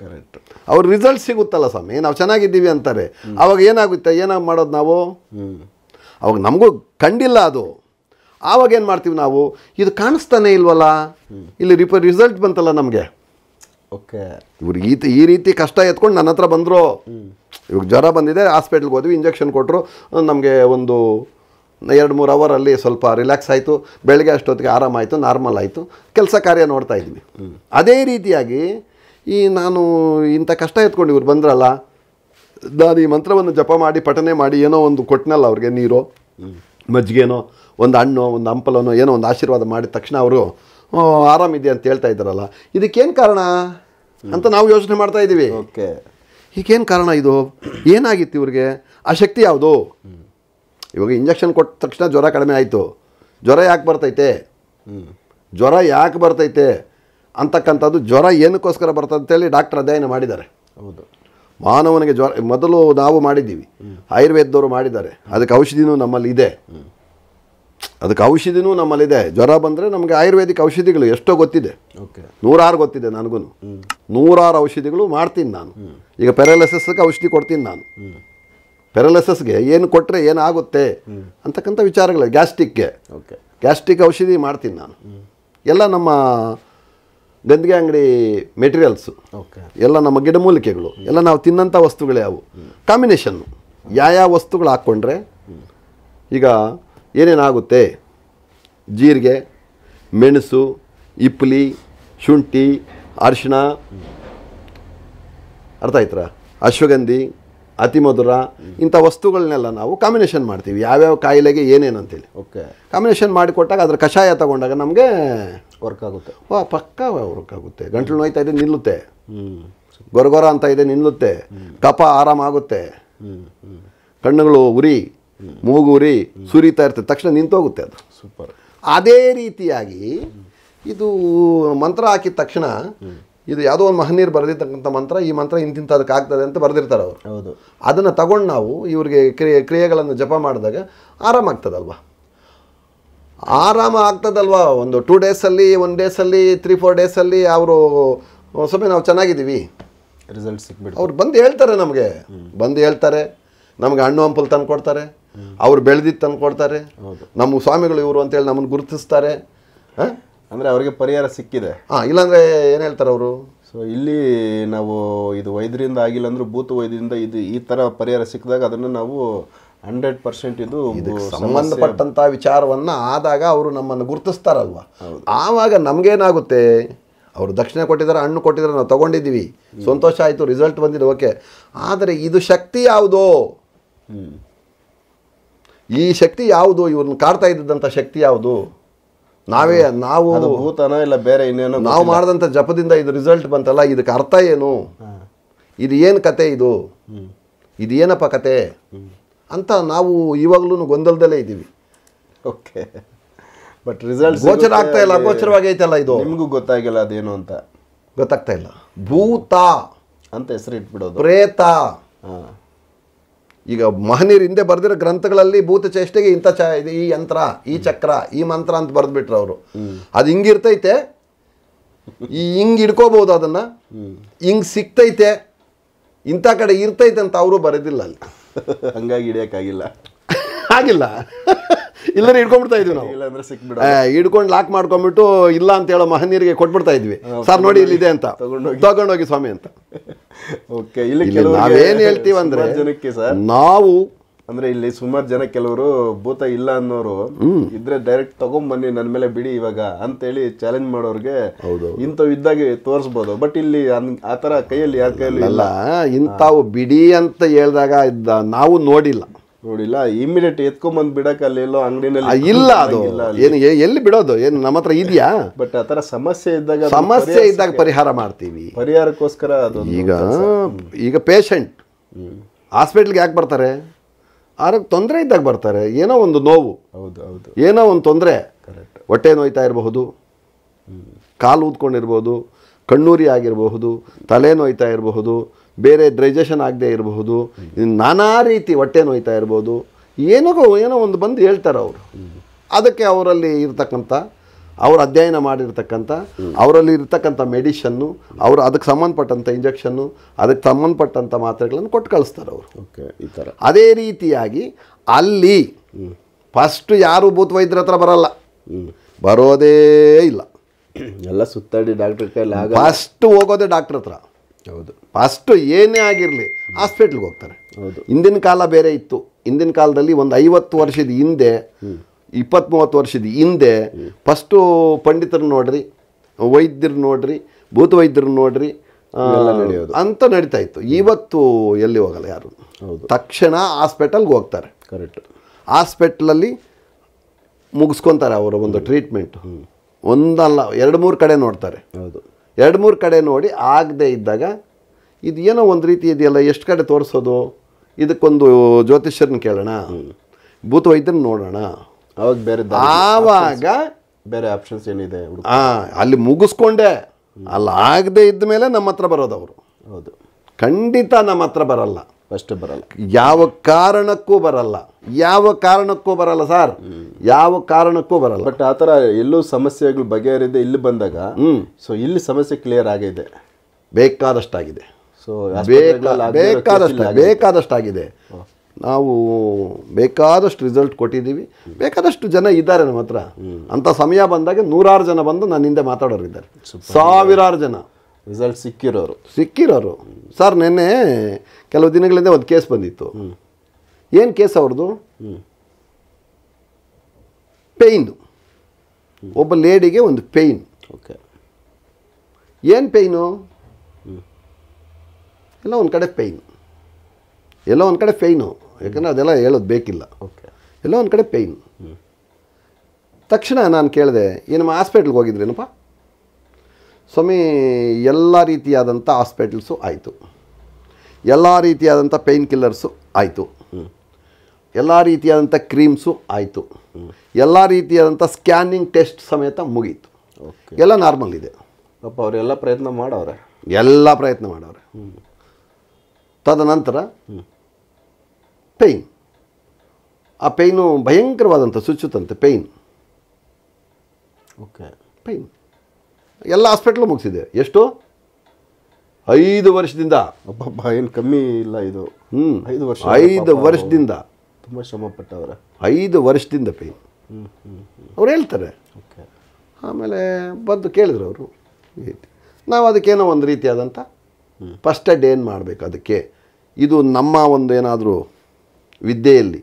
ಕರೆಕ್ಟ್ ಅವ್ರ ರಿಸಲ್ಟ್ ಸಿಗುತ್ತಲ್ಲ ಸ್ವಾಮಿ ನಾವು ಚೆನ್ನಾಗಿದ್ದೀವಿ ಅಂತಾರೆ ಅವಾಗ ಏನಾಗುತ್ತೆ ಏನಾಗಿ ಮಾಡೋದು ನಾವು ಅವಾಗ ನಮಗೂ ಕಂಡಿಲ್ಲ ಅದು ಆವಾಗ ಏನು ಮಾಡ್ತೀವಿ ನಾವು ಇದು ಕಾಣಿಸ್ತಾನೆ ಇಲ್ವಲ್ಲ ಇಲ್ಲಿ ರಿಪ ರಿಸಲ್ಟ್ ಬಂತಲ್ಲ ನಮಗೆ ಓಕೆ ಇವ್ರು ಈ ಈ ರೀತಿ ಕಷ್ಟ ಎತ್ಕೊಂಡು ನನ್ನ ಹತ್ರ ಬಂದರು ಇವಾಗ ಜ್ವರ ಬಂದಿದೆ ಹಾಸ್ಪಿಟ್ಲ್ಗೆ ಹೋದ್ವಿ ಇಂಜೆಕ್ಷನ್ ಕೊಟ್ಟರು ನಮಗೆ ಒಂದು ಎರಡು ಮೂರು ಅವರಲ್ಲಿ ಸ್ವಲ್ಪ ರಿಲ್ಯಾಕ್ಸ್ ಆಯಿತು ಬೆಳಗ್ಗೆ ಅಷ್ಟೊತ್ತಿಗೆ ಆರಾಮಾಯಿತು ನಾರ್ಮಲ್ ಆಯಿತು ಕೆಲಸ ಕಾರ್ಯ ನೋಡ್ತಾ ಇದ್ವಿ ಅದೇ ರೀತಿಯಾಗಿ ಈ ನಾನು ಇಂಥ ಕಷ್ಟ ಎತ್ಕೊಂಡು ಇವ್ರು ಬಂದ್ರಲ್ಲ ನಾನು ಈ ಮಂತ್ರವನ್ನು ಜಪ ಮಾಡಿ ಪಠನೆ ಮಾಡಿ ಏನೋ ಒಂದು ಕೊಟ್ಟನಲ್ಲ ಅವ್ರಿಗೆ ನೀರು ಮಜ್ಜಿಗೆನೋ ಒಂದು ಹಣ್ಣು ಒಂದು ಹಂಪಲನೋ ಏನೋ ಒಂದು ಆಶೀರ್ವಾದ ಮಾಡಿದ ತಕ್ಷಣ ಅವರು ಆರಾಮಿದೆ ಅಂತ ಹೇಳ್ತಾ ಇದ್ದಾರಲ್ಲ ಇದಕ್ಕೇನು ಕಾರಣ ಅಂತ ನಾವು ಯೋಚನೆ ಮಾಡ್ತಾ ಇದ್ದೀವಿ ಓಕೆ ಈಗೇನು ಕಾರಣ ಇದು ಏನಾಗಿತ್ತು ಇವ್ರಿಗೆ ಆ ಶಕ್ತಿ ಯಾವುದು ಇವಾಗ ಇಂಜೆಕ್ಷನ್ ಕೊಟ್ಟ ತಕ್ಷಣ ಜ್ವರ ಕಡಿಮೆ ಆಯಿತು ಜ್ವರ ಯಾಕೆ ಬರ್ತೈತೆ ಜ್ವರ ಯಾಕೆ ಬರ್ತೈತೆ ಅಂತಕ್ಕಂಥದ್ದು ಜ್ವರ ಏನಕ್ಕೋಸ್ಕರ ಬರ್ತದೆ ಅಂತೇಳಿ ಡಾಕ್ಟರ್ ಅಧ್ಯಯನ ಮಾಡಿದ್ದಾರೆ ಹೌದು ಮಾನವನಿಗೆ ಜ್ವರ ಮೊದಲು ನಾವು ಮಾಡಿದ್ದೀವಿ ಆಯುರ್ವೇದದವರು ಮಾಡಿದ್ದಾರೆ ಅದಕ್ಕೆ ಔಷಧಿನೂ ನಮ್ಮಲ್ಲಿ ಇದೆ ಅದಕ್ಕೆ ಔಷಧಿನೂ ನಮ್ಮಲ್ಲಿದೆ ಜ್ವರ ಬಂದರೆ ನಮಗೆ ಆಯುರ್ವೇದಿಕ್ ಔಷಧಿಗಳು ಎಷ್ಟೋ ಗೊತ್ತಿದೆ ಓಕೆ ನೂರಾರು ಗೊತ್ತಿದೆ ನನಗೂ ನೂರಾರು ಔಷಧಿಗಳು ಮಾಡ್ತೀನಿ ನಾನು ಈಗ ಪೆರಲಸಸ್ಗೆ ಔಷಧಿ ಕೊಡ್ತೀನಿ ನಾನು ಪ್ಯಾರಾಲಿಸಿಸ್ಗೆ ಏನು ಕೊಟ್ಟರೆ ಏನಾಗುತ್ತೆ ಅಂತಕ್ಕಂಥ ವಿಚಾರಗಳು ಗ್ಯಾಸ್ಟಿಕ್ಗೆ ಗ್ಯಾಸ್ಟಿಕ್ ಔಷಧಿ ಮಾಡ್ತೀನಿ ನಾನು ಎಲ್ಲ ನಮ್ಮ ಗಂದಿಗೆ ಅಂಗಡಿ ಮೆಟೀರಿಯಲ್ಸು ಎಲ್ಲ ನಮ್ಮ ಗಿಡಮೂಲಿಕೆಗಳು ಎಲ್ಲ ನಾವು ತಿನ್ನಂಥ ವಸ್ತುಗಳು ಯಾವುವು ಕಾಂಬಿನೇಷನ್ನು ಯಾವ ವಸ್ತುಗಳು ಹಾಕ್ಕೊಂಡ್ರೆ ಈಗ ಏನೇನಾಗುತ್ತೆ ಜೀರಿಗೆ ಮೆಣಸು ಇಪ್ಪಲಿ ಶುಂಠಿ ಅರಿಶಿಣ ಅರ್ಥ ಆಯ್ತಾ ಅಶ್ವಗಂಧಿ ಅತಿ ಮಧುರ ಇಂಥ ವಸ್ತುಗಳನ್ನೆಲ್ಲ ನಾವು ಕಾಂಬಿನೇಷನ್ ಮಾಡ್ತೀವಿ ಯಾವ್ಯಾವ ಕಾಯಿಲೆಗೆ ಏನೇನು ಅಂತೇಳಿ ಓಕೆ ಕಾಂಬಿನೇಷನ್ ಮಾಡಿಕೊಟ್ಟಾಗ ಅದ್ರ ಕಷಾಯ ತಗೊಂಡಾಗ ನಮಗೆ ವರ್ಕ್ ಆಗುತ್ತೆ ಓ ಪಕ್ಕ ವರ್ಕ್ ಆಗುತ್ತೆ ಗಂಟ್ಲು ನೋಯ್ತಾ ಇದೆ ನಿಲ್ಲುತ್ತೆ ಗೊರಗೊರ ಅಂತ ಇದೆ ನಿಲ್ಲುತ್ತೆ ಕಪ ಆರಾಮಾಗುತ್ತೆ ಕಣ್ಣುಗಳು ಉರಿ ಮೂಗು ಉರಿ ಸುರಿತಾ ಇರ್ತದೆ ತಕ್ಷಣ ನಿಂತೋಗುತ್ತೆ ಅದು ಸೂಪರ್ ಅದೇ ರೀತಿಯಾಗಿ ಇದು ಮಂತ್ರ ಹಾಕಿದ ತಕ್ಷಣ ಇದು ಯಾವುದೋ ಒಂದು ಮಹನೀರ್ ಬರೆದಿರ್ತಕ್ಕಂಥ ಮಂತ್ರ ಈ ಮಂತ್ರ ಇಂತಿಂಥದಕ್ಕೆ ಆಗ್ತದೆ ಅಂತ ಬರೆದಿರ್ತಾರೆ ಅವರು ಹೌದು ಅದನ್ನು ತಗೊಂಡು ನಾವು ಇವರಿಗೆ ಕ್ರಿಯೆ ಕ್ರಿಯೆಗಳನ್ನು ಜಪ ಮಾಡಿದಾಗ ಆರಾಮಾಗ್ತದಲ್ವ ಆರಾಮ ಆಗ್ತದಲ್ವ ಒಂದು ಟೂ ಡೇಸಲ್ಲಿ ಒನ್ ಡೇಸಲ್ಲಿ ತ್ರೀ ಫೋರ್ ಡೇಸಲ್ಲಿ ಅವರು ಸ್ವಲ್ಪ ನಾವು ಚೆನ್ನಾಗಿದ್ದೀವಿ ರಿಸಲ್ಟ್ ಸಿಕ್ಬಿಟ್ಟು ಅವ್ರು ಬಂದು ಹೇಳ್ತಾರೆ ನಮಗೆ ಬಂದು ಹೇಳ್ತಾರೆ ನಮಗೆ ಹಣ್ಣು ಹಂಪಲು ತಂದು ಕೊಡ್ತಾರೆ ಅವ್ರು ಬೆಳೆದಿದ್ದು ತಂದು ಕೊಡ್ತಾರೆ ನಮ್ಮ ಸ್ವಾಮಿಗಳು ಇವರು ಅಂತೇಳಿ ನಮ್ಮನ್ನು ಗುರುತಿಸ್ತಾರೆ ಹಾಂ ಅಂದರೆ ಅವರಿಗೆ ಪರಿಹಾರ ಸಿಕ್ಕಿದೆ ಹಾಂ ಇಲ್ಲಾಂದರೆ ಏನು ಹೇಳ್ತಾರೆ ಅವರು ಸೊ ಇಲ್ಲಿ ನಾವು ಇದು ವೈದ್ಯರಿಂದ ಆಗಿಲ್ಲ ಅಂದ್ರೆ ಭೂತ ವೈದ್ಯರಿಂದ ಇದು ಈ ಥರ ಪರಿಹಾರ ಸಿಕ್ಕಿದಾಗ ಅದನ್ನು ನಾವು ಹಂಡ್ರೆಡ್ ಪರ್ಸೆಂಟ್ ಇದು ಸಂಬಂಧಪಟ್ಟಂಥ ವಿಚಾರವನ್ನು ಆದಾಗ ಅವರು ನಮ್ಮನ್ನು ಗುರುತಿಸ್ತಾರಲ್ವ ಆವಾಗ ನಮಗೇನಾಗುತ್ತೆ ಅವರು ದಕ್ಷಿಣ ಕೊಟ್ಟಿದ್ದಾರೆ ಹಣ್ಣು ಕೊಟ್ಟಿದ್ದಾರೆ ನಾವು ತೊಗೊಂಡಿದ್ದೀವಿ ಸಂತೋಷ ಆಯಿತು ರಿಸಲ್ಟ್ ಬಂದಿದೆ ಓಕೆ ಆದರೆ ಇದು ಶಕ್ತಿ ಯಾವುದೋ ಈ ಶಕ್ತಿ ಯಾವುದು ಇವ್ರನ್ನ ಕಾಡ್ತಾ ಇದ್ದಂಥ ಶಕ್ತಿ ಯಾವುದು ನಾವೇ ನಾವು ಭೂತನ ಇಲ್ಲ ಬೇರೆ ಇನ್ನೇನೋ ನಾವು ಮಾಡಿದಂಥ ಜಪದಿಂದ ಇದು ರಿಸಲ್ಟ್ ಬಂತಲ್ಲ ಇದಕ್ಕೆ ಅರ್ಥ ಏನು ಇದು ಏನು ಕತೆ ಇದು ಇದು ಏನಪ್ಪ ಕತೆ ಅಂತ ನಾವು ಇವಾಗಲೂ ಗೊಂದಲದಲ್ಲೇ ಇದ್ದೀವಿ ಓಕೆ ಬಟ್ ರಿಸಲ್ಟ್ ಗೋಚರ ಆಗ್ತಾ ಇಲ್ಲ ಅಗೋಚರವಾಗಿ ಐತಲ್ಲ ಇದು ನಿಮಗೂ ಗೊತ್ತಾಗಿಲ್ಲ ಅದೇನು ಅಂತ ಗೊತ್ತಾಗ್ತಾ ಇಲ್ಲ ಭೂತ ಅಂತ ಹೆಸರು ಇಟ್ಬಿಡೋದು ಪ್ರೇತ ಈಗ ಮಹನೀರ್ ಹಿಂದೆ ಬರೆದಿರೋ ಗ್ರಂಥಗಳಲ್ಲಿ ಭೂತ ಚೇಷ್ಟೆಗೆ ಇಂಥ ಚ ಇದು ಈ ಯಂತ್ರ ಈ ಚಕ್ರ ಈ ಮಂತ್ರ ಅಂತ ಬರೆದ್ಬಿಟ್ರು ಅವರು ಅದು ಹಿಂಗಿರ್ತೈತೆ ಈ ಹಿಂಗೆ ಇಡ್ಕೋಬೋದು ಅದನ್ನು ಹಿಂಗೆ ಸಿಗ್ತೈತೆ ಇಂಥ ಕಡೆ ಇರ್ತೈತೆ ಅಂತ ಅವರು ಬರೆದಿಲ್ಲ ಅಲ್ಲಿ ಹಂಗಾಗಿ ಹಿಡಿಯೋಕ್ಕಾಗಿಲ್ಲ ಆಗಿಲ್ಲ ಇಲ್ಲರೆ ಹಿಡ್ಕೊಂಡ್ಬಿಡ್ತಾ ಇದ್ವಿ ನಾವು ಹಿಡ್ಕೊಂಡು ಲಾಕ್ ಮಾಡ್ಕೊಂಡ್ಬಿಟ್ಟು ಇಲ್ಲ ಅಂತ ಹೇಳೋ ಮಹನೀರಿಗೆ ಕೊಟ್ಬಿಡ್ತಾ ಇದ್ವಿ ಸರ್ ನೋಡಿ ಇದೆ ಅಂತ ತಗೊಂಡೋಗಿ ಸ್ವಾಮಿ ಅಂತ ಓಕೆ ಇಲ್ಲಿ ನಾವೇನ್ ಹೇಳ್ತೀವಿ ಅಂದ್ರೆ ನಾವು ಅಂದ್ರೆ ಇಲ್ಲಿ ಸುಮಾರು ಜನ ಕೆಲವರು ಭೂತ ಇಲ್ಲ ಅನ್ನೋರು ಇದ್ರೆ ಡೈರೆಕ್ಟ್ ತಗೊಂಡ್ ಬನ್ನಿ ನನ್ನ ಮೇಲೆ ಬಿಡಿ ಇವಾಗ ಅಂತ ಹೇಳಿ ಚಾಲೆಂಜ್ ಮಾಡೋರ್ಗೆ ಇಂಥವು ಇದ್ದಾಗೆ ತೋರಿಸ್ಬೋದು ಬಟ್ ಇಲ್ಲಿ ಆತರ ಕೈಯಲ್ಲಿ ಯಾರ ಕೈಯಲ್ಲಿ ಇಲ್ಲ ಇಂಥವು ಬಿಡಿ ಅಂತ ಹೇಳಿದಾಗ ನಾವು ನೋಡಿಲ್ಲ ನೋಡಿಲ್ಲ ಇಮಿಡಿಯೇಟ್ ಎತ್ಕೊಂಡ್ ಬಿಡಕ್ಕೆ ಅಲ್ಲೆಲ್ಲೋ ಅಂಗಡಿನಲ್ಲಿ ಇಲ್ಲ ಅದು ಏನು ಎಲ್ಲಿ ಬಿಡೋದು ಏನು ನಮ್ಮ ಹತ್ರ ಇದೆಯಾ ಬಟ್ ಆ ಥರ ಸಮಸ್ಯೆ ಇದ್ದಾಗ ಸಮಸ್ಯೆ ಇದ್ದಾಗ ಪರಿಹಾರ ಮಾಡ್ತೀವಿ ಪರಿಹಾರಕ್ಕೋಸ್ಕರ ಅದು ಈಗ ಈಗ ಪೇಷಂಟ್ ಹಾಸ್ಪಿಟ್ಲ್ಗೆ ಯಾಕೆ ಬರ್ತಾರೆ ಆರೋಗ್ಯ ತೊಂದರೆ ಇದ್ದಾಗ ಬರ್ತಾರೆ ಏನೋ ಒಂದು ನೋವು ಹೌದು ಹೌದು ಏನೋ ಒಂದು ತೊಂದರೆ ಕರೆಕ್ಟ್ ಹೊಟ್ಟೆ ನೋಯ್ತಾ ಇರಬಹುದು ಕಾಲು ಊದ್ಕೊಂಡಿರ್ಬೋದು ಕಣ್ಣೂರಿ ಆಗಿರಬಹುದು ತಲೆ ನೋಯ್ತಾ ಇರಬಹುದು ಬೇರೆ ಡ್ರೈಜೇಷನ್ ಆಗದೆ ಇರಬಹುದು ನಾನಾ ರೀತಿ ಹೊಟ್ಟೆ ನೋಯ್ತಾ ಇರ್ಬೋದು ಏನೋ ಏನೋ ಒಂದು ಬಂದು ಹೇಳ್ತಾರೆ ಅವರು ಅದಕ್ಕೆ ಅವರಲ್ಲಿ ಇರ್ತಕ್ಕಂಥ ಅವರು ಅಧ್ಯಯನ ಮಾಡಿರ್ತಕ್ಕಂಥ ಅವರಲ್ಲಿ ಇರ್ತಕ್ಕಂಥ ಮೆಡಿಷನ್ನು ಅವರು ಅದಕ್ಕೆ ಸಂಬಂಧಪಟ್ಟಂಥ ಇಂಜೆಕ್ಷನ್ನು ಅದಕ್ಕೆ ಸಂಬಂಧಪಟ್ಟಂಥ ಮಾತ್ರೆಗಳನ್ನು ಕೊಟ್ಟು ಕಳಿಸ್ತಾರೆ ಅವರು ಓಕೆ ಈ ಥರ ಅದೇ ರೀತಿಯಾಗಿ ಅಲ್ಲಿ ಫಸ್ಟು ಯಾರು ಭೂತ್ ವೈದ್ಯರ ಹತ್ರ ಬರಲ್ಲ ಬರೋದೇ ಇಲ್ಲ ಎಲ್ಲ ಸುತ್ತಾಡಿ ಡಾಕ್ಟ್ರ್ ಫಸ್ಟ್ ಹೋಗೋದೇ ಡಾಕ್ಟ್ರ್ ಹತ್ರ ಹೌದು ಫಸ್ಟ್ ಏನೇ ಆಗಿರಲಿ ಹಾಸ್ಪಿಟ್ಲ್ಗೆ ಹೋಗ್ತಾರೆ ಹೌದು ಹಿಂದಿನ ಕಾಲ ಬೇರೆ ಇತ್ತು ಹಿಂದಿನ ಕಾಲದಲ್ಲಿ ಒಂದು ಐವತ್ತು ವರ್ಷದ ಹಿಂದೆ ಇಪ್ಪತ್ತ್ ಮೂವತ್ತು ವರ್ಷದ ಹಿಂದೆ ಫಸ್ಟು ಪಂಡಿತರು ನೋಡ್ರಿ ವೈದ್ಯರು ನೋಡ್ರಿ ಭೂತ ವೈದ್ಯರು ನೋಡ್ರಿ ಅಂತ ನಡೀತಾ ಇತ್ತು ಇವತ್ತು ಎಲ್ಲಿ ಹೋಗಲ್ಲ ಯಾರು ತಕ್ಷಣ ಹಾಸ್ಪಿಟಲ್ಗೆ ಹೋಗ್ತಾರೆ ಕರೆಕ್ಟ್ ಹಾಸ್ಪಿಟ್ಲಲ್ಲಿ ಮುಗಿಸ್ಕೊತಾರೆ ಅವರ ಒಂದು ಟ್ರೀಟ್ಮೆಂಟ್ ಒಂದಲ್ಲ ಎರಡು ಮೂರು ಕಡೆ ನೋಡ್ತಾರೆ ಹೌದು ಎರಡು ಮೂರು ಕಡೆ ನೋಡಿ ಆಗದೆ ಇದ್ದಾಗ ಇದು ಏನೋ ಒಂದು ರೀತಿ ಇದೆಯಲ್ಲ ಎಷ್ಟು ಕಡೆ ತೋರಿಸೋದು ಇದಕ್ಕೊಂದು ಜ್ಯೋತಿಷ್ಯರನ್ನ ಕೇಳೋಣ ಭೂತ ವೈದ್ಯರನ್ನ ನೋಡೋಣ ಅವಾಗ ಬೇರೆ ಆವಾಗ ಬೇರೆ ಆಪ್ಷನ್ಸ್ ಏನಿದೆ ಹಾಂ ಅಲ್ಲಿ ಮುಗಿಸ್ಕೊಂಡೆ ಅಲ್ಲಿ ಆಗದೆ ಇದ್ದ ಮೇಲೆ ನಮ್ಮ ಹತ್ರ ಬರೋದು ಅವರು ಹೌದು ಖಂಡಿತ ನಮ್ಮ ಹತ್ರ ಬರಲ್ಲ ಫಸ್ಟ್ ಬರಲ್ಲ ಯಾವ ಕಾರಣಕ್ಕೂ ಬರಲ್ಲ ಯಾವ ಕಾರಣಕ್ಕೂ ಬರಲ್ಲ ಸರ್ ಯಾವ ಕಾರಣಕ್ಕೂ ಬರಲ್ಲ ಬಟ್ ಆ ಥರ ಎಲ್ಲೂ ಸಮಸ್ಯೆಗಳು ಬಗೆಹರಿದೆ ಇಲ್ಲಿ ಬಂದಾಗ ಹ್ಮ್ ಸೊ ಇಲ್ಲಿ ಸಮಸ್ಯೆ ಕ್ಲಿಯರ್ ಆಗಿದೆ ಬೇಕಾದಷ್ಟಾಗಿದೆ ಸೊ ಬೇಕಾದಷ್ಟು ಬೇಕಾದಷ್ಟಾಗಿದೆ ನಾವು ಬೇಕಾದಷ್ಟು ರಿಸಲ್ಟ್ ಕೊಟ್ಟಿದ್ದೀವಿ ಬೇಕಾದಷ್ಟು ಜನ ಇದ್ದಾರೆ ನಮ್ಮ ಹತ್ರ ಅಂಥ ಸಮಯ ಬಂದಾಗ ನೂರಾರು ಜನ ಬಂದು ನನ್ನ ಮಾತಾಡೋರು ಮಾತಾಡೋರಿದ್ದಾರೆ ಸಾವಿರಾರು ಜನ ರಿಸಲ್ಟ್ ಸಿಕ್ಕಿರೋರು ಸಿಕ್ಕಿರೋರು ಸರ್ ನಿನ್ನೆ ಕೆಲವು ದಿನಗಳಿಂದ ಒಂದು ಕೇಸ್ ಬಂದಿತ್ತು ಏನು ಕೇಸ್ ಅವ್ರದ್ದು ಪೇಯ್ನು ಒಬ್ಬ ಲೇಡಿಗೆ ಒಂದು ಪೇಯ್ನ್ ಓಕೆ ಏನು ಪೇಯ್ನು ಎಲ್ಲ ಒಂದು ಕಡೆ ಪೇಯ್ನ್ ಎಲ್ಲ ಒಂದು ಕಡೆ ಪೇಯ್ನು ಯಾಕಂದರೆ ಅದೆಲ್ಲ ಹೇಳೋದು ಬೇಕಿಲ್ಲ ಓಕೆ ಎಲ್ಲ ಒಂದು ಕಡೆ ಪೇಯ್ನು ತಕ್ಷಣ ನಾನು ಕೇಳಿದೆ ಏನಮ್ಮ ಹಾಸ್ಪಿಟ್ಲ್ಗೆ ಹೋಗಿದ್ರೇನಪ್ಪ ಸ್ವಾಮಿ ಎಲ್ಲ ರೀತಿಯಾದಂಥ ಹಾಸ್ಪಿಟಲ್ಸು ಆಯಿತು ಎಲ್ಲ ರೀತಿಯಾದಂಥ ಪೇಯ್ನ್ ಕಿಲ್ಲರ್ಸು ಆಯಿತು ಎಲ್ಲ ರೀತಿಯಾದಂಥ ಕ್ರೀಮ್ಸು ಆಯಿತು ಎಲ್ಲ ರೀತಿಯಾದಂಥ ಸ್ಕ್ಯಾನಿಂಗ್ ಟೆಸ್ಟ್ ಸಮೇತ ಮುಗೀತು ಎಲ್ಲ ನಾರ್ಮಲ್ ಇದೆ ಪಾಪ ಅವರೆಲ್ಲ ಪ್ರಯತ್ನ ಮಾಡವ್ರೆ ಎಲ್ಲ ಪ್ರಯತ್ನ ಮಾಡವ್ರೆ ತದನಂತರ ಪೇಯ್ನ್ ಆ ಪೇಯ್ನು ಭಯಂಕರವಾದಂಥ ಸುಚ್ಚುತ್ತಂತೆ ಪೇಯ್ನ್ ಓಕೆ ಪೇಯ್ನ್ ಎಲ್ಲ ಹಾಸ್ಪಿಟ್ಲು ಮುಗಿಸಿದೆ ಎಷ್ಟು ಐದು ವರ್ಷದಿಂದ ಅಬ್ಬಬ್ಬ ಏನು ಕಮ್ಮಿ ಇಲ್ಲ ಇದು ಹ್ಞೂ ಐದು ವರ್ಷ ಐದು ವರ್ಷದಿಂದ ತುಂಬ ಶ್ರಮ ಪಟ್ಟವರ ಐದು ವರ್ಷದಿಂದ ಪೇ ಅವ್ರು ಹೇಳ್ತಾರೆ ಓಕೆ ಆಮೇಲೆ ಬಂದು ಕೇಳಿದ್ರು ಅವರು ನಾವು ಅದಕ್ಕೇನೋ ಒಂದು ರೀತಿಯಾದಂಥ ಫಸ್ಟ್ ಏಡ್ ಏನು ಮಾಡಬೇಕು ಅದಕ್ಕೆ ಇದು ನಮ್ಮ ಒಂದು ಏನಾದರೂ ವಿದ್ಯೆಯಲ್ಲಿ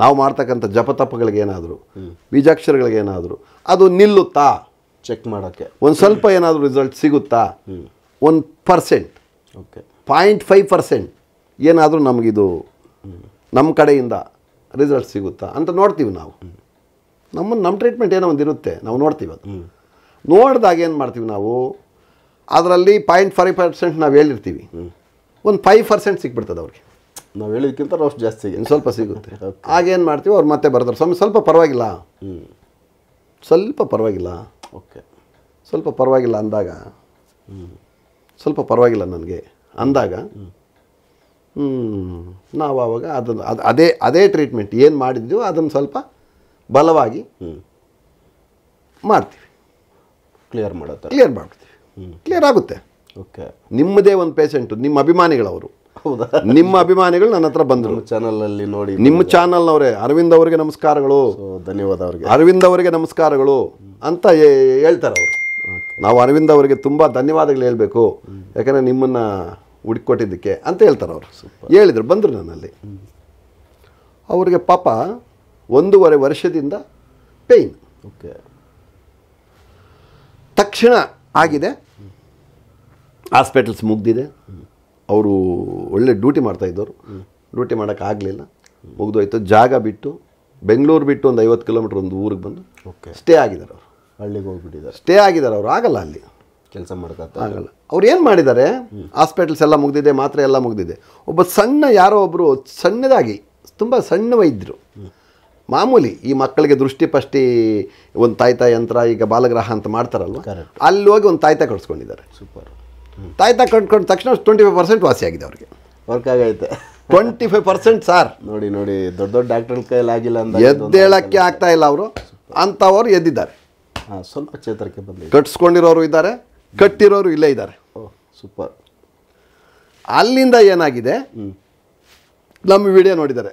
ನಾವು ಮಾಡ್ತಕ್ಕಂಥ ಜಪತಪಗಳಿಗೇನಾದರೂ ಬೀಜಾಕ್ಷರಗಳಿಗೇನಾದರೂ ಅದು ನಿಲ್ಲುತ್ತಾ ಚೆಕ್ ಮಾಡೋಕ್ಕೆ ಒಂದು ಸ್ವಲ್ಪ ಏನಾದರೂ ರಿಸಲ್ಟ್ ಸಿಗುತ್ತಾ ಒಂದು percent okay point five percent ಏನಾದರೂ ನಮಗಿದು ನಮ್ಮ ಕಡೆಯಿಂದ ರಿಸಲ್ಟ್ ಸಿಗುತ್ತಾ ಅಂತ ನೋಡ್ತೀವಿ ನಾವು ನಮ್ಮ ನಮ್ಮ ಟ್ರೀಟ್ಮೆಂಟ್ ಏನೋ ಒಂದು ಇರುತ್ತೆ ನಾವು ನೋಡ್ತೀವಿ ಅದು ನೋಡಿದಾಗ ಏನು ಮಾಡ್ತೀವಿ ನಾವು ಅದರಲ್ಲಿ ಪಾಯಿಂಟ್ ಫೈವ್ ಪರ್ಸೆಂಟ್ ನಾವು ಹೇಳಿರ್ತೀವಿ ಒಂದು ಫೈವ್ ಪರ್ಸೆಂಟ್ ಸಿಕ್ಬಿಡ್ತದೆ ಅವ್ರಿಗೆ ನಾವು ಹೇಳಿದಕ್ಕಿಂತ ರೋಸ್ಟ್ ಜಾಸ್ತಿ ಇನ್ನು ಸ್ವಲ್ಪ ಸಿಗುತ್ತೆ ಹಾಗೇನು ಮಾಡ್ತೀವಿ ಅವ್ರು ಮತ್ತೆ ಬರ್ತಾರೆ ಸ್ವಲ್ಪ ಸ್ವಲ್ಪ ಪರವಾಗಿಲ್ಲ ಸ್ವಲ್ಪ ಪರವಾಗಿಲ್ಲ ಓಕೆ ಸ್ವಲ್ಪ ಪರವಾಗಿಲ್ಲ ಅಂದಾಗ ಸ್ವಲ್ಪ ಪರವಾಗಿಲ್ಲ ನನಗೆ ಅಂದಾಗ ನಾವು ಆವಾಗ ಅದನ್ನು ಅದು ಅದೇ ಅದೇ ಟ್ರೀಟ್ಮೆಂಟ್ ಏನು ಮಾಡಿದ್ದೆವು ಅದನ್ನು ಸ್ವಲ್ಪ ಬಲವಾಗಿ ಮಾಡ್ತೀವಿ ಕ್ಲಿಯರ್ ಮಾಡುತ್ತೆ ಕ್ಲಿಯರ್ ಮಾಡ್ತೀವಿ ಕ್ಲಿಯರ್ ಆಗುತ್ತೆ ಓಕೆ ನಿಮ್ಮದೇ ಒಂದು ಪೇಷೆಂಟು ನಿಮ್ಮ ಅಭಿಮಾನಿಗಳವರು ನಿಮ್ಮ ಅಭಿಮಾನಿಗಳು ನನ್ನ ಹತ್ರ ಬಂದರು ಚಾನಲ್ ಅಲ್ಲಿ ನೋಡಿ ನಿಮ್ಮ ಚಾನಲ್ ಅವರೇ ಅರವಿಂದ್ ಅವರಿಗೆ ನಮಸ್ಕಾರಗಳು ಧನ್ಯವಾದ ಅವರಿಗೆ ಅರವಿಂದ್ ಅವರಿಗೆ ನಮಸ್ಕಾರಗಳು ಅಂತ ಹೇಳ್ತಾರೆ ಅವರು ನಾವು ಅರವಿಂದ್ ಅವರಿಗೆ ತುಂಬ ಧನ್ಯವಾದಗಳು ಹೇಳಬೇಕು ಯಾಕಂದ್ರೆ ನಿಮ್ಮನ್ನ ಹುಡುಕೊಟ್ಟಿದ್ದಕ್ಕೆ ಅಂತ ಹೇಳ್ತಾರೆ ಅವರು ಹೇಳಿದ್ರು ಬಂದರು ನನ್ನಲ್ಲಿ ಅವರಿಗೆ ಪಾಪ ಒಂದೂವರೆ ವರ್ಷದಿಂದ ಪೇನ್ ಓಕೆ ತಕ್ಷಣ ಆಗಿದೆ ಹಾಸ್ಪಿಟಲ್ಸ್ ಮುಗ್ದಿದೆ ಅವರು ಒಳ್ಳೆ ಡ್ಯೂಟಿ ಮಾಡ್ತಾಯಿದ್ದವರು ಡ್ಯೂಟಿ ಮಾಡೋಕ್ಕಾಗಲಿಲ್ಲ ಮುಗಿದೋಯ್ತು ಜಾಗ ಬಿಟ್ಟು ಬೆಂಗಳೂರು ಬಿಟ್ಟು ಒಂದು ಐವತ್ತು ಕಿಲೋಮೀಟ್ರ್ ಒಂದು ಊರಿಗೆ ಬಂದು ಓಕೆ ಸ್ಟೇ ಆಗಿದ್ದಾರೆ ಅವರು ಹಳ್ಳಿಗೆ ಹೋಗಿಬಿಟ್ಟಿದ್ದಾರೆ ಸ್ಟೇ ಆಗಿದ್ದಾರೆ ಅವರು ಆಗಲ್ಲ ಅಲ್ಲಿ ಕೆಲಸ ಮಾಡ್ತಾ ಆಗಲ್ಲ ಅವ್ರು ಏನು ಮಾಡಿದ್ದಾರೆ ಹಾಸ್ಪಿಟಲ್ಸ್ ಎಲ್ಲ ಮುಗಿದಿದೆ ಮಾತ್ರ ಎಲ್ಲ ಮುಗಿದಿದೆ ಒಬ್ಬ ಸಣ್ಣ ಯಾರೋ ಒಬ್ಬರು ಸಣ್ಣದಾಗಿ ತುಂಬ ಸಣ್ಣ ವೈದ್ಯರು ಮಾಮೂಲಿ ಈ ಮಕ್ಕಳಿಗೆ ದೃಷ್ಟಿ ಪಷ್ಟಿ ಒಂದು ತಾಯ್ತ ಯಂತ್ರ ಈಗ ಬಾಲಗ್ರಹ ಅಂತ ಮಾಡ್ತಾರಲ್ವ ಅಲ್ಲಿ ಹೋಗಿ ಒಂದು ತಾಯ್ತಾ ಕಳಿಸ್ಕೊಂಡಿದ್ದಾರೆ ಸೂಪರ್ ತಾಯ್ತ ಕಂಡ್ಕೊಂಡ ತಕ್ಷಣ ಟ್ವೆಂಟಿ ಫೈವ್ ಪರ್ಸೆಂಟ್ ವಾಸಿಯಾಗಿದೆ ಅವ್ರಿಗೆ ವರ್ಕ್ ಆಗೈತೆ ಟ್ವೆಂಟಿ ಫೈವ್ ಪರ್ಸೆಂಟ್ ಸಾರ್ ನೋಡಿ ನೋಡಿ ದೊಡ್ಡ ದೊಡ್ಡ ಡಾಕ್ಟರ್ ಕೈಯಲ್ಲಿ ಆಗಿಲ್ಲ ಅಂತ ಎದ್ದೇಳಕ್ಕೆ ಆಗ್ತಾ ಇಲ್ಲ ಅವರು ಅಂಥವ್ರು ಎದ್ದಿದ್ದಾರೆ ಹಾಂ ಸ್ವಲ್ಪ ಚೇತರಿಕೆ ಬಂದಿದೆ ಕಟ್ಸ್ಕೊಂಡಿರೋರು ಇದ್ದಾರೆ ಕಟ್ಟಿರೋರು ಇಲ್ಲೇ ಇದ್ದಾರೆ ಸೂಪರ್ ಅಲ್ಲಿಂದ ಏನಾಗಿದೆ ನಮ್ಮ ವಿಡಿಯೋ ನೋಡಿದ್ದಾರೆ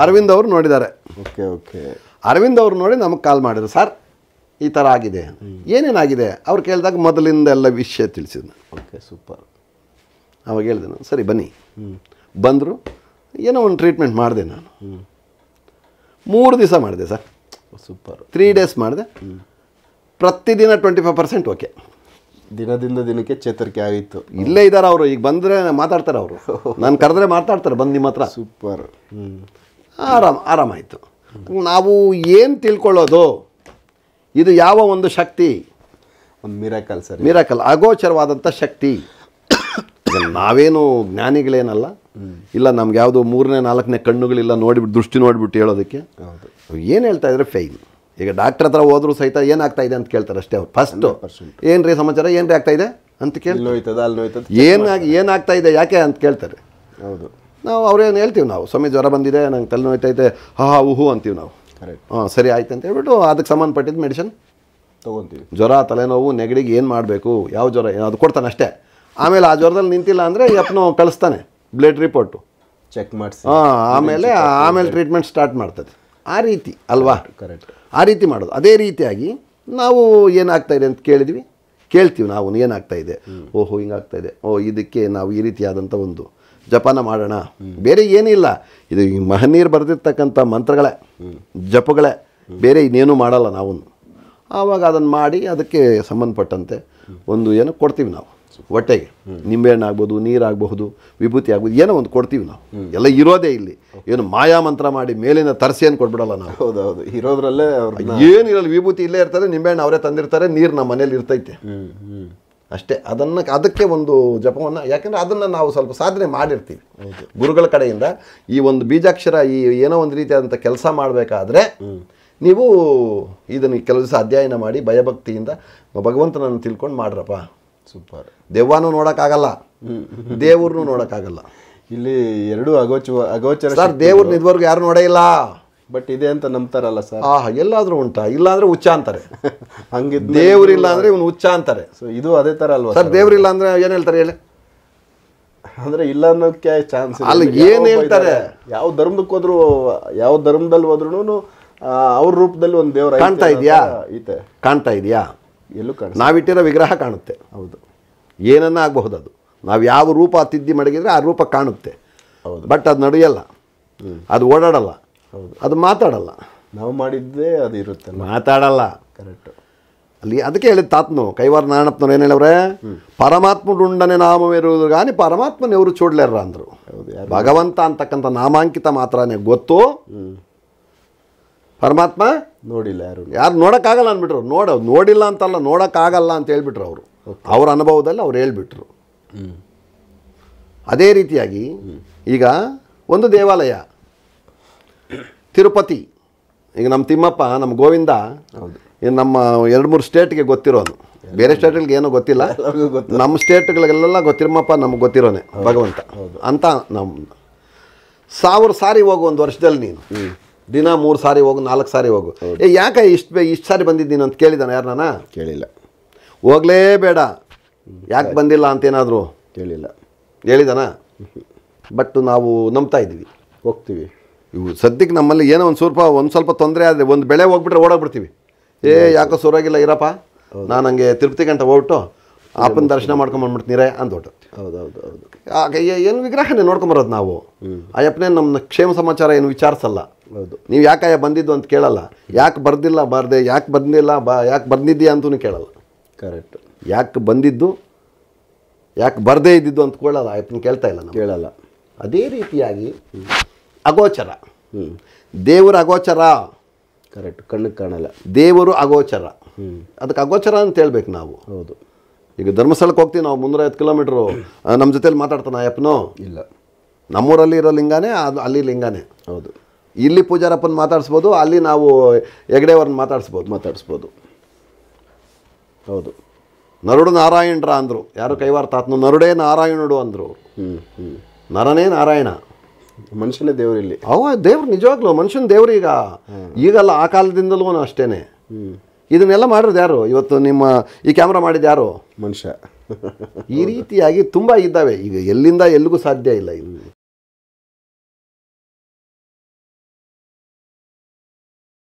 ಅರವಿಂದ್ ಅವರು ನೋಡಿದ್ದಾರೆ ಓಕೆ ಓಕೆ ಅರವಿಂದ್ ಅವರು ನೋಡಿ ನಮಗೆ ಕಾಲ್ ಮಾಡಿದ್ರು ಸರ್ ಈ ಥರ ಆಗಿದೆ ಏನೇನಾಗಿದೆ ಅವ್ರು ಕೇಳಿದಾಗ ಮೊದಲಿಂದ ಎಲ್ಲ ವಿಷಯ ತಿಳಿಸಿದ್ನ ಓಕೆ ಸೂಪರ್ ಅವಾಗ ಹೇಳಿದೆ ನಾನು ಸರಿ ಬನ್ನಿ ಬಂದರು ಏನೋ ಒಂದು ಟ್ರೀಟ್ಮೆಂಟ್ ಮಾಡಿದೆ ನಾನು ಮೂರು ದಿವಸ ಮಾಡಿದೆ ಸರ್ ಸೂಪರ್ ತ್ರೀ ಡೇಸ್ ಮಾಡಿದೆ ಪ್ರತಿದಿನ ಟ್ವೆಂಟಿ ಫೈವ್ ಪರ್ಸೆಂಟ್ ಓಕೆ ದಿನದಿಂದ ದಿನಕ್ಕೆ ಚೇತರಿಕೆ ಆಗಿತ್ತು ಇಲ್ಲೇ ಇದ್ದಾರೆ ಅವರು ಈಗ ಬಂದರೆ ಮಾತಾಡ್ತಾರೆ ಅವರು oh. ನಾನು ಕರೆದ್ರೆ ಮಾತಾಡ್ತಾರೆ ಬಂದು ನಿಮ್ಮ ಹತ್ರ ಸೂಪರ್ ಆರಾಮ ಆರಾಮಾಯಿತು ನಾವು ಏನು ತಿಳ್ಕೊಳ್ಳೋದು ಇದು ಯಾವ ಒಂದು ಶಕ್ತಿ ಒಂದು ಮಿರಾಕಲ್ ಸರ್ ಮಿರಾಕಲ್ ಅಗೋಚರವಾದಂಥ ಶಕ್ತಿ ನಾವೇನು ಜ್ಞಾನಿಗಳೇನಲ್ಲ ಇಲ್ಲ ನಮ್ಗೆ ಯಾವುದು ಮೂರನೇ ನಾಲ್ಕನೇ ಕಣ್ಣುಗಳಿಲ್ಲ ನೋಡಿಬಿಟ್ಟು ದೃಷ್ಟಿ ನೋಡಿಬಿಟ್ಟು ಹೇಳೋದಕ್ಕೆ ಹೌದು ಏನು ಹೇಳ್ತಾ ಇದ್ರೆ ಫೈಲ್ ಈಗ ಡಾಕ್ಟ್ರ್ ಹತ್ರ ಹೋದ್ರೂ ಸಹಿತ ಏನಾಗ್ತಾ ಇದೆ ಅಂತ ಕೇಳ್ತಾರೆ ಅಷ್ಟೇ ಅವ್ರು ಫಸ್ಟ್ ಏನು ರೀ ಸಮಾಚಾರ ಏನು ರೀ ಆಗ್ತಾ ಇದೆ ಅಂತ ಕೇಳಿ ನೋಯ್ತದ ಅಲ್ಲಿ ನೋಯ್ತದೆ ಏನಾಗಿ ಏನಾಗ್ತಾ ಇದೆ ಯಾಕೆ ಅಂತ ಕೇಳ್ತಾರೆ ಹೌದು ನಾವು ಅವ್ರೇನು ಹೇಳ್ತೀವಿ ನಾವು ಸ್ವಾಮಿ ಜ್ವರ ಬಂದಿದೆ ನಂಗೆ ತಲೆ ನೋಯ್ತಾ ಇದೆ ಹಾ ಹಾ ಅಂತೀವಿ ನಾವು ಹಾಂ ಸರಿ ಆಯ್ತು ಅಂತ ಹೇಳ್ಬಿಟ್ಟು ಅದಕ್ಕೆ ಸಂಬಂಧಪಟ್ಟಿದ್ದು ಮೆಡಿಷನ್ ತೊಗೊತೀವಿ ಜ್ವರ ತಲೆನೋವು ನೆಗಡಿಗೆ ಏನು ಮಾಡಬೇಕು ಯಾವ ಜ್ವರ ಅದು ಕೊಡ್ತಾನೆ ಅಷ್ಟೇ ಆಮೇಲೆ ಆ ಜ್ವರದಲ್ಲಿ ನಿಂತಿಲ್ಲ ಅಂದರೆ ಯಪ್ಪನೋ ಕಳಿಸ್ತಾನೆ ಬ್ಲಡ್ ರಿಪೋರ್ಟು ಚೆಕ್ ಮಾಡಿಸಿ ಹಾಂ ಆಮೇಲೆ ಆಮೇಲೆ ಟ್ರೀಟ್ಮೆಂಟ್ ಸ್ಟಾರ್ಟ್ ಮಾಡ್ತದೆ ಆ ರೀತಿ ಅಲ್ವಾ ಕರೆಕ್ಟ್ ಆ ರೀತಿ ಮಾಡೋದು ಅದೇ ರೀತಿಯಾಗಿ ನಾವು ಏನಾಗ್ತಾ ಇದೆ ಅಂತ ಕೇಳಿದ್ವಿ ಕೇಳ್ತೀವಿ ನಾವು ಏನಾಗ್ತಾ ಇದೆ ಓಹೋ ಹಿಂಗಾಗ್ತಾ ಇದೆ ಓ ಇದಕ್ಕೆ ನಾವು ಈ ರೀತಿಯಾದಂಥ ಒಂದು ಜಪಾನ ಮಾಡೋಣ ಬೇರೆ ಏನಿಲ್ಲ ಇದು ಮಹನೀರು ಬರೆದಿರ್ತಕ್ಕಂಥ ಮಂತ್ರಗಳೇ ಜಪಗಳೇ ಬೇರೆ ಇನ್ನೇನು ಮಾಡಲ್ಲ ನಾವು ಆವಾಗ ಅದನ್ನು ಮಾಡಿ ಅದಕ್ಕೆ ಸಂಬಂಧಪಟ್ಟಂತೆ ಒಂದು ಏನು ಕೊಡ್ತೀವಿ ನಾವು ಹೊಟ್ಟೆಗೆ ನಿಂಬೆಹಣ್ಣು ಆಗ್ಬೋದು ನೀರಾಗಬಹುದು ವಿಭೂತಿ ಆಗ್ಬೋದು ಏನೋ ಒಂದು ಕೊಡ್ತೀವಿ ನಾವು ಎಲ್ಲ ಇರೋದೇ ಇಲ್ಲಿ ಏನು ಮಾಯಾ ಮಂತ್ರ ಮಾಡಿ ಮೇಲಿನ ಏನು ಕೊಟ್ಬಿಡಲ್ಲ ನಾವು ಹೌದೌದು ಇರೋದ್ರಲ್ಲೇ ಏನಿರಲ್ಲ ವಿಭೂತಿ ಇಲ್ಲೇ ಇರ್ತಾರೆ ನಿಂಬೆಹಣ್ಣು ಅವರೇ ತಂದಿರ್ತಾರೆ ನೀರು ನಮ್ಮ ಮನೇಲಿ ಇರ್ತೈತೆ ಅಷ್ಟೇ ಅದನ್ನು ಅದಕ್ಕೆ ಒಂದು ಜಪವನ್ನು ಯಾಕೆಂದರೆ ಅದನ್ನು ನಾವು ಸ್ವಲ್ಪ ಸಾಧನೆ ಮಾಡಿರ್ತೀವಿ ಗುರುಗಳ ಕಡೆಯಿಂದ ಈ ಒಂದು ಬೀಜಾಕ್ಷರ ಈ ಏನೋ ಒಂದು ರೀತಿಯಾದಂಥ ಕೆಲಸ ಮಾಡಬೇಕಾದ್ರೆ ನೀವು ಇದನ್ನು ಕೆಲವು ದಿವಸ ಅಧ್ಯಯನ ಮಾಡಿ ಭಯಭಕ್ತಿಯಿಂದ ಭಗವಂತನನ್ನು ತಿಳ್ಕೊಂಡು ಮಾಡ್ರಪ್ಪ ಸೂಪರ್ ದೆವ್ವನೂ ನೋಡೋಕ್ಕಾಗಲ್ಲ ದೇವ್ರನ್ನೂ ನೋಡೋಕ್ಕಾಗಲ್ಲ ಇಲ್ಲಿ ಎರಡು ಅಗೋಚ ಅಗೋಚರ ಸರ್ ದೇವ್ರನ್ನ ಇದುವರೆಗೂ ಯಾರು ನೋಡೇ ಇಲ್ಲ ಬಟ್ ಇದೆ ಅಂತ ನಂಬ್ತಾರಲ್ಲ ಸರ್ ಆ ಎಲ್ಲಾದರೂ ಉಂಟಾ ಇಲ್ಲ ಅಂದ್ರೆ ಹುಚ್ಚ ಅಂತಾರೆ ಹಂಗೆ ದೇವರಿಲ್ಲ ಅಂದ್ರೆ ಇವನು ಹುಚ್ಚ ಅಂತಾರೆ ಸೊ ಇದು ಅದೇ ತರ ಅಲ್ವಾ ಸರ್ ದೇವರಿಲ್ಲ ಅಂದ್ರೆ ಏನು ಹೇಳ್ತಾರೆ ಹೇಳಿ ಅಂದ್ರೆ ಇಲ್ಲ ಅನ್ನೋಕ್ಕೆ ಚಾನ್ಸ್ ಅಲ್ಲಿ ಏನು ಹೇಳ್ತಾರೆ ಯಾವ ಧರ್ಮಕ್ಕೆ ಹೋದ್ರು ಯಾವ ಧರ್ಮದಲ್ಲಿ ಹೋದ್ರೂ ಅವ್ರ ರೂಪದಲ್ಲಿ ಒಂದು ದೇವರ ಕಾಣ್ತಾ ಇದೆಯಾ ಐತೆ ಕಾಣ್ತಾ ಇದೆಯಾ ಎಲ್ಲೂ ಕಾಣ ನಾವಿಟ್ಟಿರೋ ವಿಗ್ರಹ ಕಾಣುತ್ತೆ ಹೌದು ಏನನ್ನ ಆಗಬಹುದು ಅದು ನಾವು ಯಾವ ರೂಪ ತಿದ್ದಿ ಮಡಗಿದ್ರೆ ಆ ರೂಪ ಕಾಣುತ್ತೆ ಹೌದು ಬಟ್ ಅದು ನಡೆಯಲ್ಲ ಅದು ಓಡಾಡಲ್ಲ ಹೌದು ಅದು ಮಾತಾಡಲ್ಲ ನಾವು ಮಾಡಿದ್ದೇ ಅದು ಇರುತ್ತೆ ಮಾತಾಡಲ್ಲ ಕರೆಕ್ಟು ಅಲ್ಲಿ ಅದಕ್ಕೆ ಹೇಳಿದ ತಾತ್ನು ಕೈವಾರ ನಾರಾಯಣಪ್ಪನವ್ರು ಏನು ಹೇಳವ್ರೆ ಪರಮಾತ್ಮಡುಂಡನೆ ನಾಮವಿರುವುದು ಗಾನಿ ಪರಮಾತ್ಮನ ಎವರು ಚೂಡ್ಲೆರ ಅಂದರು ಭಗವಂತ ಅಂತಕ್ಕಂಥ ನಾಮಾಂಕಿತ ಮಾತ್ರನೇ ಗೊತ್ತು ಪರಮಾತ್ಮ ನೋಡಿಲ್ಲ ಯಾರು ಯಾರು ನೋಡೋಕ್ಕಾಗಲ್ಲ ಅಂದ್ಬಿಟ್ರು ನೋಡ ನೋಡಿಲ್ಲ ಅಂತಲ್ಲ ನೋಡೋಕ್ಕಾಗಲ್ಲ ಅಂತ ಹೇಳ್ಬಿಟ್ರು ಅವರು ಅವ್ರ ಅನುಭವದಲ್ಲಿ ಅವ್ರು ಹೇಳ್ಬಿಟ್ರು ಅದೇ ರೀತಿಯಾಗಿ ಈಗ ಒಂದು ದೇವಾಲಯ ತಿರುಪತಿ ಈಗ ನಮ್ಮ ತಿಮ್ಮಪ್ಪ ನಮ್ಮ ಗೋವಿಂದ ನಮ್ಮ ಎರಡು ಮೂರು ಸ್ಟೇಟ್ಗೆ ಗೊತ್ತಿರೋನು ಬೇರೆ ಸ್ಟೇಟ್ಗಳಿಗೆ ಏನೂ ಗೊತ್ತಿಲ್ಲ ನಮ್ಮ ಸ್ಟೇಟ್ಗಳಿಗೆಲ್ಲ ಗೊತ್ತಿರಮ್ಮಪ್ಪ ನಮ್ಗೆ ಗೊತ್ತಿರೋನೆ ಭಗವಂತ ಅಂತ ನಮ್ಮ ಸಾವಿರ ಸಾರಿ ಹೋಗು ಒಂದು ವರ್ಷದಲ್ಲಿ ನೀನು ದಿನ ಮೂರು ಸಾರಿ ಹೋಗು ನಾಲ್ಕು ಸಾರಿ ಹೋಗು ಏ ಯಾಕೆ ಇಷ್ಟು ಬೇ ಇಷ್ಟು ಸಾರಿ ಬಂದಿದ್ದೀನಿ ಅಂತ ಕೇಳಿದ್ದಾನೆ ಯಾರು ನಾನು ಕೇಳಿಲ್ಲ ಬೇಡ ಯಾಕೆ ಬಂದಿಲ್ಲ ಅಂತೇನಾದರೂ ಕೇಳಿಲ್ಲ ಹೇಳಿದಾನ ಬಟ್ ನಾವು ನಂಬ್ತಾ ಇದ್ವಿ ಹೋಗ್ತೀವಿ ಇವು ಸದ್ಯಕ್ಕೆ ನಮ್ಮಲ್ಲಿ ಏನೋ ಒಂದು ಸ್ವಲ್ಪ ಒಂದು ಸ್ವಲ್ಪ ತೊಂದರೆ ಆದರೆ ಒಂದು ಬೆಳೆ ಹೋಗ್ಬಿಟ್ರೆ ಓಡೋಗ್ಬಿಡ್ತೀವಿ ಏ ಯಾಕೋ ಸೂರಾಗಿಲ್ಲ ಇರಪ್ಪ ನಾನು ಹಂಗೆ ತಿರುಪತಿ ಗಂಟ ಹೋಗ್ಬಿಟ್ಟು ಅಪ್ಪನ ದರ್ಶನ ಅಂತ ಹೊಟ್ಟು ಹೌದೌದು ಹೌದು ಏನು ವಿಗ್ರಹನೇ ನೋಡ್ಕೊಂಬರೋದು ನಾವು ಅಯ್ಯಪ್ಪನೇ ನಮ್ಮ ಕ್ಷೇಮ ಸಮಾಚಾರ ಏನು ವಿಚಾರಿಸಲ್ಲ ಹೌದು ನೀವು ಯಾಕೆ ಅಯ್ಯ ಬಂದಿದ್ದು ಅಂತ ಕೇಳಲ್ಲ ಯಾಕೆ ಬರ್ದಿಲ್ಲ ಬಾರ್ದೆ ಯಾಕೆ ಬಂದಿಲ್ಲ ಬಾ ಯಾಕೆ ಬಂದಿದ್ದೀಯಾ ಅಂತೂ ಕೇಳಲ್ಲ ಕರೆಕ್ಟ್ ಯಾಕೆ ಬಂದಿದ್ದು ಯಾಕೆ ಬರದೇ ಇದ್ದಿದ್ದು ಅಂತ ಕೇಳಲ್ಲ ಅಯ್ಯಪ್ಪನ ಕೇಳ್ತಾ ಇಲ್ಲ ಕೇಳಲ್ಲ ಅದೇ ರೀತಿಯಾಗಿ ಅಗೋಚರ ಹ್ಞೂ ದೇವರು ಅಗೋಚರ ಕರೆಕ್ಟ್ ಕಣ್ಣಿಗೆ ಕಾಣಲ್ಲ ದೇವರು ಅಗೋಚರ ಹ್ಞೂ ಅದಕ್ಕೆ ಅಗೋಚರ ಅಂತ ಹೇಳ್ಬೇಕು ನಾವು ಹೌದು ಈಗ ಧರ್ಮಸ್ಥಳಕ್ಕೆ ಹೋಗ್ತೀವಿ ನಾವು ಮುನ್ನೂರ ಐದು ಕಿಲೋಮೀಟ್ರು ನಮ್ಮ ಜೊತೇಲಿ ಮಾತಾಡ್ತಾನೆ ಅಯ್ಯಪ್ಪನೋ ಇಲ್ಲ ನಮ್ಮೂರಲ್ಲಿ ಇರೋ ಲಿಂಗನೇ ಅದು ಅಲ್ಲಿ ಲಿಂಗನೇ ಹೌದು ಇಲ್ಲಿ ಪೂಜಾರಪ್ಪನ ಮಾತಾಡಿಸ್ಬೋದು ಅಲ್ಲಿ ನಾವು ಹೆಗಡೆಯವ್ರನ್ನ ಮಾತಾಡಿಸ್ಬೋದು ಮಾತಾಡಿಸ್ಬೋದು ಹೌದು ನರುಡು ನಾರಾಯಣರ ಅಂದರು ಯಾರು ಕೈವಾರ ತಾತ್ನು ನರುಡೇ ನಾರಾಯಣುಡು ಅಂದರು ಹ್ಞೂ ಹ್ಞೂ ನರನೇ ನಾರಾಯಣ ಮನುಷ್ಯನೇ ದೇವರು ಇಲ್ಲಿ ಅವ ದೇವ್ರು ನಿಜವಾಗ್ಲು ಮನುಷ್ಯನ ದೇವ್ರು ಈಗ ಈಗಲ್ಲ ಆ ಕಾಲದಿಂದಲೂ ಅಷ್ಟೇನೆ ಇದನ್ನೆಲ್ಲ ಮಾಡಿರೋದು ಯಾರು ಇವತ್ತು ನಿಮ್ಮ ಈ ಕ್ಯಾಮ್ರಾ ಮಾಡಿದ ಯಾರು ಮನುಷ್ಯ ಈ ರೀತಿಯಾಗಿ ತುಂಬ ಇದ್ದಾವೆ ಈಗ ಎಲ್ಲಿಂದ ಎಲ್ಲಿಗೂ ಸಾಧ್ಯ ಇಲ್ಲ ಇಲ್ಲಿ